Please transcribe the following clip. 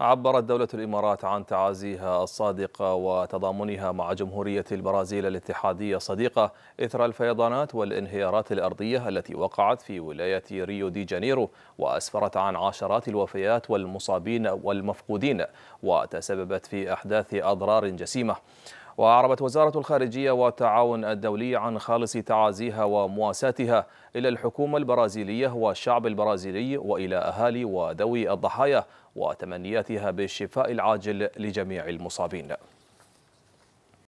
عبرت دولة الإمارات عن تعازيها الصادقة وتضامنها مع جمهورية البرازيل الاتحادية الصديقة إثر الفيضانات والانهيارات الأرضية التي وقعت في ولاية ريو دي جانيرو وأسفرت عن عشرات الوفيات والمصابين والمفقودين وتسببت في أحداث أضرار جسيمة وأعربت وزارة الخارجية والتعاون الدولي عن خالص تعازيها ومواساتها إلى الحكومة البرازيلية والشعب البرازيلي وإلى أهالي وذوي الضحايا وتمنياتها بالشفاء العاجل لجميع المصابين